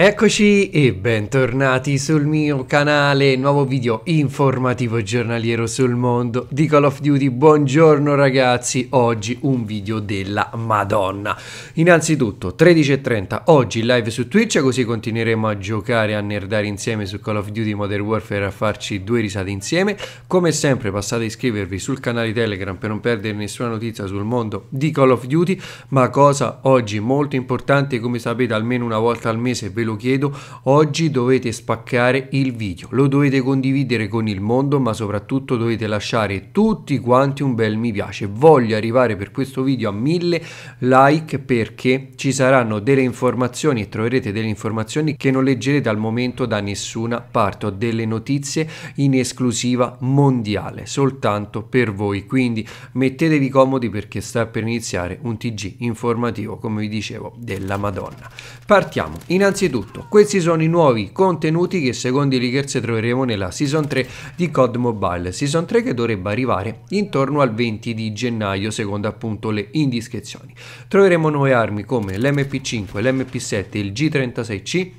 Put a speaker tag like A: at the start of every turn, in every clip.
A: Eccoci e bentornati sul mio canale, nuovo video informativo giornaliero sul mondo di Call of Duty. Buongiorno ragazzi, oggi un video della Madonna. Innanzitutto 13.30 oggi live su Twitch, così continueremo a giocare, a nerdare insieme su Call of Duty Modern Warfare, a farci due risate insieme. Come sempre passate a iscrivervi sul canale Telegram per non perdere nessuna notizia sul mondo di Call of Duty, ma cosa oggi molto importante, come sapete almeno una volta al mese ve lo lo chiedo, oggi dovete spaccare il video, lo dovete condividere con il mondo, ma soprattutto dovete lasciare tutti quanti un bel mi piace. Voglio arrivare per questo video a mille like perché ci saranno delle informazioni e troverete delle informazioni che non leggerete al momento da nessuna parte, ho delle notizie in esclusiva mondiale, soltanto per voi. Quindi mettetevi comodi perché sta per iniziare un TG informativo, come vi dicevo, della Madonna. Partiamo. Innanzitutto tutto. Questi sono i nuovi contenuti che secondo i leakers troveremo nella Season 3 di COD Mobile, Season 3 che dovrebbe arrivare intorno al 20 di gennaio secondo appunto le indiscrezioni. Troveremo nuove armi come l'MP5, l'MP7, il G36C,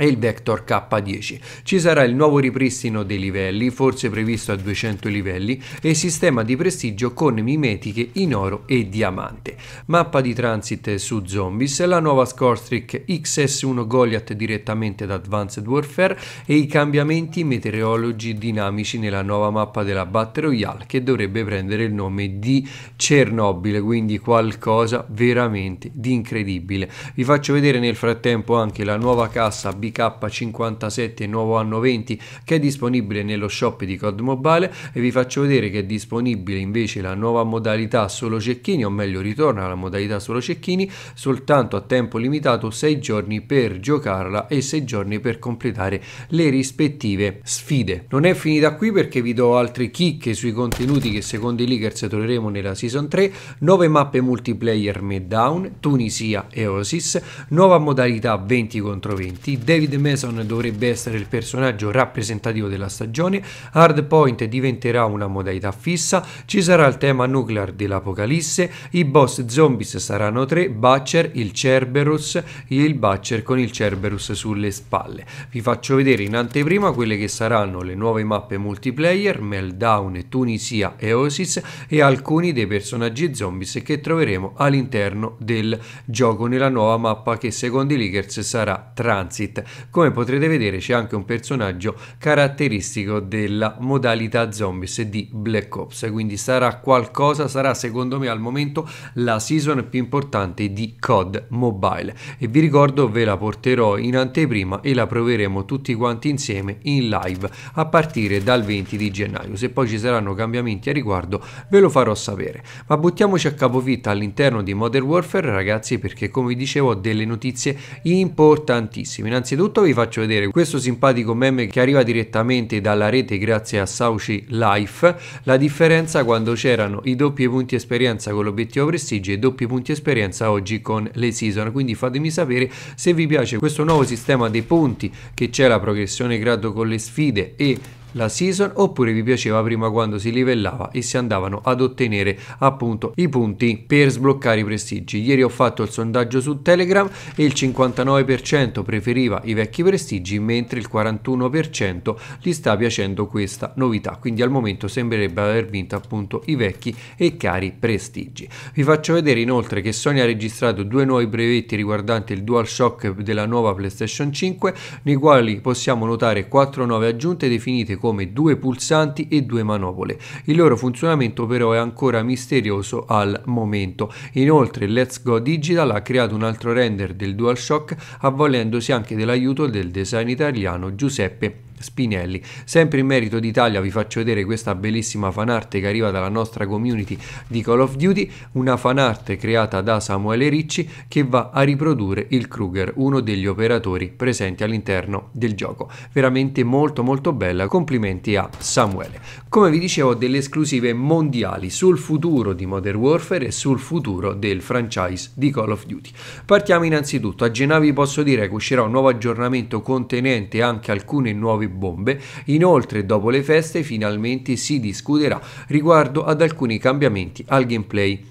A: e il vector K10. Ci sarà il nuovo ripristino dei livelli, forse previsto a 200 livelli, e sistema di prestigio con mimetiche in oro e diamante. Mappa di transit su zombies, la nuova Scorstrick XS1 Goliath direttamente da Advanced Warfare e i cambiamenti meteorologi dinamici nella nuova mappa della Battle Royale che dovrebbe prendere il nome di Cernobile, quindi qualcosa veramente di incredibile. Vi faccio vedere nel frattempo anche la nuova cassa Big DK57 nuovo anno 20 che è disponibile nello shop di COD Mobile e vi faccio vedere che è disponibile invece la nuova modalità solo cecchini o meglio ritorna alla modalità solo cecchini soltanto a tempo limitato 6 giorni per giocarla e 6 giorni per completare le rispettive sfide. Non è finita qui perché vi do altre chicche sui contenuti che secondo i leakers troveremo nella season 3, nuove mappe multiplayer Meddown, Tunisia e Oasis, nuova modalità 20 contro 20, David Mason dovrebbe essere il personaggio rappresentativo della stagione, Hardpoint diventerà una modalità fissa, ci sarà il tema nuclear dell'Apocalisse, i boss zombies saranno tre, Butcher, il Cerberus, e il Butcher con il Cerberus sulle spalle. Vi faccio vedere in anteprima quelle che saranno le nuove mappe multiplayer, Meltdown, Tunisia e Oasis e alcuni dei personaggi zombies che troveremo all'interno del gioco nella nuova mappa che secondo i leakers sarà Transit come potrete vedere c'è anche un personaggio caratteristico della modalità zombies di Black Ops, quindi sarà qualcosa, sarà secondo me al momento la season più importante di COD Mobile e vi ricordo ve la porterò in anteprima e la proveremo tutti quanti insieme in live a partire dal 20 di gennaio. Se poi ci saranno cambiamenti a riguardo ve lo farò sapere. Ma buttiamoci a capofitta all'interno di Modern Warfare ragazzi perché come vi dicevo ho delle notizie importantissime. Innanzitutto Innanzitutto vi faccio vedere questo simpatico meme che arriva direttamente dalla rete grazie a Sauci Life, la differenza quando c'erano i doppi punti esperienza con l'obiettivo prestigio e i doppi punti esperienza oggi con le season, quindi fatemi sapere se vi piace questo nuovo sistema dei punti che c'è la progressione grado con le sfide e la season oppure vi piaceva prima quando si livellava e si andavano ad ottenere appunto i punti per sbloccare i prestigi. Ieri ho fatto il sondaggio su Telegram e il 59% preferiva i vecchi prestigi mentre il 41% gli sta piacendo questa novità. Quindi al momento sembrerebbe aver vinto appunto i vecchi e cari prestigi. Vi faccio vedere inoltre che Sony ha registrato due nuovi brevetti riguardanti il DualShock della nuova PlayStation 5 nei quali possiamo notare 4 nuove aggiunte definite come due pulsanti e due manovole. Il loro funzionamento però è ancora misterioso al momento. Inoltre Let's Go Digital ha creato un altro render del DualShock avvalendosi anche dell'aiuto del design italiano Giuseppe Spinelli. Sempre in merito d'Italia vi faccio vedere questa bellissima fanarte che arriva dalla nostra community di Call of Duty, una fanarte creata da Samuele Ricci che va a riprodurre il Kruger, uno degli operatori presenti all'interno del gioco. Veramente molto molto bella, complimenti a Samuele. Come vi dicevo delle esclusive mondiali sul futuro di Modern Warfare e sul futuro del franchise di Call of Duty. Partiamo innanzitutto, a Genavi posso dire che uscirà un nuovo aggiornamento contenente anche alcuni nuovi bombe. Inoltre, dopo le feste, finalmente si discuterà riguardo ad alcuni cambiamenti al gameplay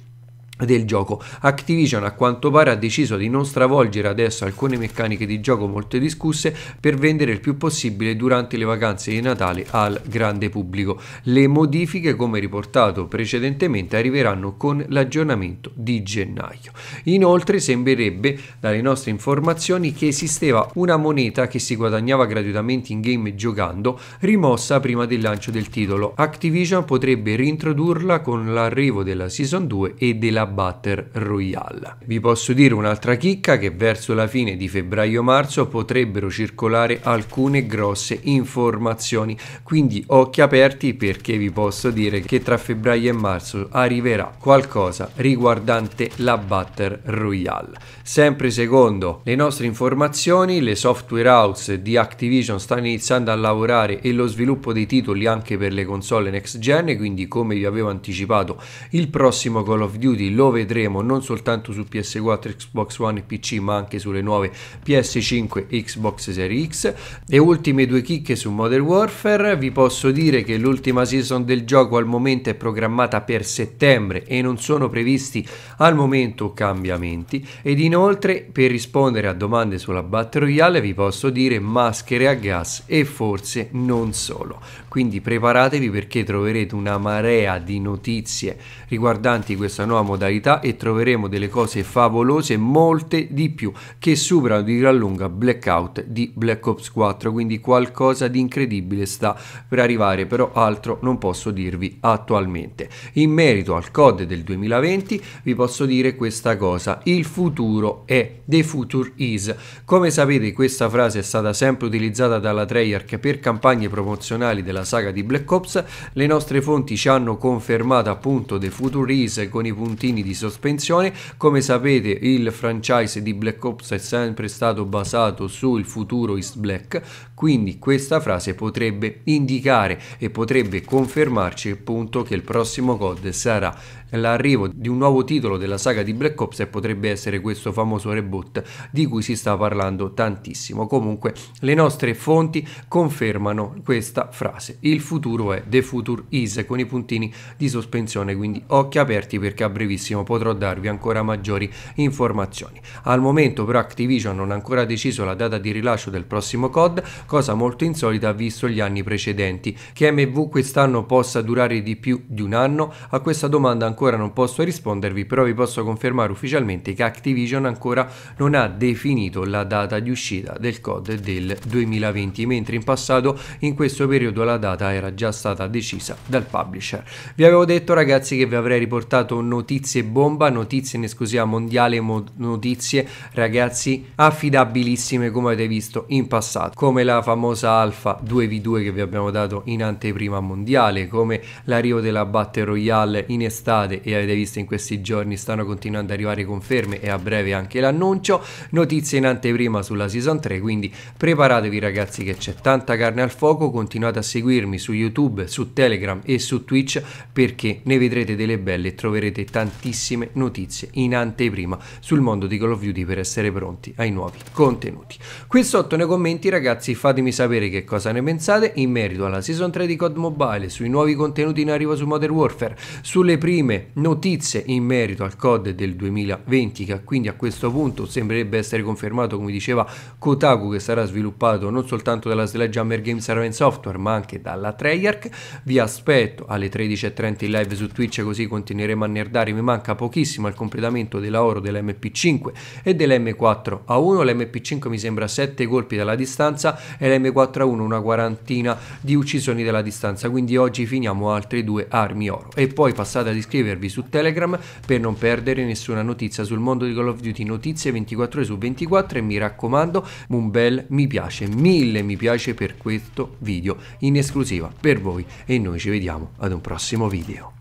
A: del gioco. Activision a quanto pare ha deciso di non stravolgere adesso alcune meccaniche di gioco molto discusse per vendere il più possibile durante le vacanze di Natale al grande pubblico. Le modifiche, come riportato precedentemente, arriveranno con l'aggiornamento di gennaio. Inoltre sembrerebbe dalle nostre informazioni che esisteva una moneta che si guadagnava gratuitamente in game giocando, rimossa prima del lancio del titolo. Activision potrebbe reintrodurla con l'arrivo della Season 2 e della Battle Royale. Vi posso dire un'altra chicca che verso la fine di febbraio-marzo potrebbero circolare alcune grosse informazioni, quindi occhi aperti perché vi posso dire che tra febbraio e marzo arriverà qualcosa riguardante la Battle Royale. Sempre secondo le nostre informazioni, le software house di Activision stanno iniziando a lavorare e lo sviluppo dei titoli anche per le console next gen, quindi come vi avevo anticipato il prossimo Call of Duty lo vedremo non soltanto su PS4, Xbox One e PC, ma anche sulle nuove PS5 e Xbox Series X. E ultime due chicche su Modern Warfare, vi posso dire che l'ultima season del gioco al momento è programmata per settembre e non sono previsti al momento cambiamenti ed inoltre per rispondere a domande sulla Battle Royale vi posso dire maschere a gas e forse non solo. Quindi preparatevi perché troverete una marea di notizie riguardanti questa nuova modalità modalità e troveremo delle cose favolose, molte di più, che superano di gran lunga Blackout di Black Ops 4, quindi qualcosa di incredibile sta per arrivare, però altro non posso dirvi attualmente. In merito al COD del 2020 vi posso dire questa cosa, il futuro è, the future is. Come sapete questa frase è stata sempre utilizzata dalla Treyarch per campagne promozionali della saga di Black Ops, le nostre fonti ci hanno confermato appunto the future is con i puntini anni di sospensione. Come sapete il franchise di Black Ops è sempre stato basato sul futuro East black, quindi questa frase potrebbe indicare e potrebbe confermarci appunto che il prossimo COD sarà l'arrivo di un nuovo titolo della saga di Black Ops e potrebbe essere questo famoso reboot di cui si sta parlando tantissimo. Comunque le nostre fonti confermano questa frase. Il futuro è The Future Is con i puntini di sospensione, quindi occhi aperti perché a brevissimo potrò darvi ancora maggiori informazioni. Al momento però Activision non ha ancora deciso la data di rilascio del prossimo COD, cosa molto insolita visto gli anni precedenti. Che MV quest'anno possa durare di più di un anno? A questa domanda ancora ancora non posso rispondervi, però vi posso confermare ufficialmente che Activision ancora non ha definito la data di uscita del COD del 2020, mentre in passato in questo periodo la data era già stata decisa dal publisher. Vi avevo detto ragazzi che vi avrei riportato notizie bomba, notizie in esclusiva mondiale, notizie ragazzi affidabilissime come avete visto in passato, come la famosa Alfa 2v2 che vi abbiamo dato in anteprima mondiale, come l'arrivo della Battle Royale in estate testate e avete visto in questi giorni stanno continuando ad arrivare conferme e a breve anche l'annuncio, notizie in anteprima sulla season 3, quindi preparatevi ragazzi che c'è tanta carne al fuoco, continuate a seguirmi su YouTube, su Telegram e su Twitch perché ne vedrete delle belle e troverete tantissime notizie in anteprima sul mondo di Call of Duty per essere pronti ai nuovi contenuti. Qui sotto nei commenti ragazzi fatemi sapere che cosa ne pensate in merito alla season 3 di COD Mobile, sui nuovi contenuti in arrivo su Modern Warfare, sulle prime notizie in merito al COD del 2020 che quindi a questo punto sembrerebbe essere confermato come diceva Kotaku che sarà sviluppato non soltanto dalla Sledgehammer Games Raven Software ma anche dalla Treyarch vi aspetto alle 13.30 in live su Twitch così continueremo a nerdare mi manca pochissimo al completamento della Oro dell'MP5 e dell'M4 a 1 l'MP5 mi sembra 7 colpi dalla distanza e l'M4 a 1 una quarantina di uccisioni dalla distanza quindi oggi finiamo altre due armi oro e poi passate ad iscrivervi iscrivervi su Telegram per non perdere nessuna notizia sul mondo di Call of Duty, notizie 24 ore su 24 e mi raccomando un bel mi piace, mille mi piace per questo video in esclusiva per voi e noi ci vediamo ad un prossimo video.